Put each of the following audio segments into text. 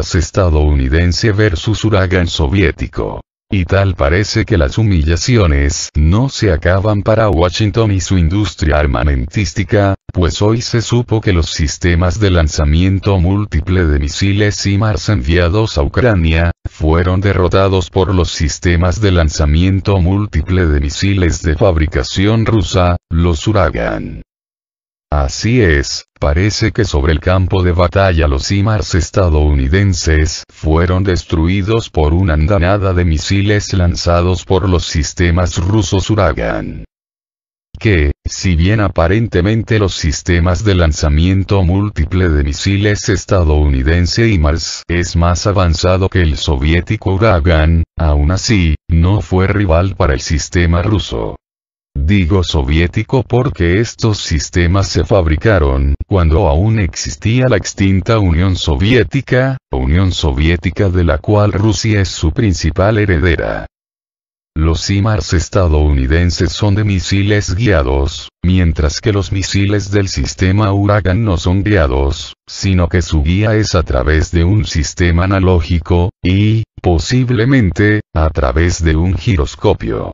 estadounidense versus huracán soviético. Y tal parece que las humillaciones no se acaban para Washington y su industria armamentística, pues hoy se supo que los sistemas de lanzamiento múltiple de misiles y Mars enviados a Ucrania, fueron derrotados por los sistemas de lanzamiento múltiple de misiles de fabricación rusa, los huragan. Así es, parece que sobre el campo de batalla los IMARS estadounidenses fueron destruidos por una andanada de misiles lanzados por los sistemas rusos Uragan. Que, si bien aparentemente los sistemas de lanzamiento múltiple de misiles estadounidense IMARS es más avanzado que el soviético Uragan, aún así, no fue rival para el sistema ruso digo soviético porque estos sistemas se fabricaron cuando aún existía la extinta Unión Soviética, Unión Soviética de la cual Rusia es su principal heredera. Los IMARS estadounidenses son de misiles guiados, mientras que los misiles del sistema Huracán no son guiados, sino que su guía es a través de un sistema analógico, y, posiblemente, a través de un giroscopio.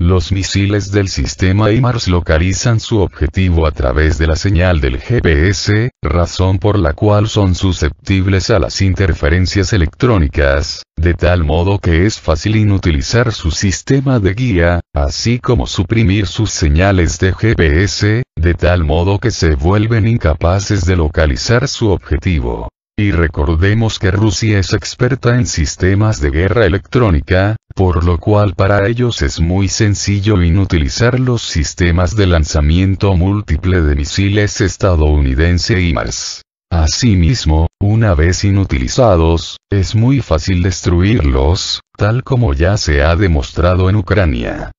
Los misiles del sistema IMARS localizan su objetivo a través de la señal del GPS, razón por la cual son susceptibles a las interferencias electrónicas, de tal modo que es fácil inutilizar su sistema de guía, así como suprimir sus señales de GPS, de tal modo que se vuelven incapaces de localizar su objetivo. Y recordemos que Rusia es experta en sistemas de guerra electrónica, por lo cual para ellos es muy sencillo inutilizar los sistemas de lanzamiento múltiple de misiles estadounidense y más. Asimismo, una vez inutilizados, es muy fácil destruirlos, tal como ya se ha demostrado en Ucrania.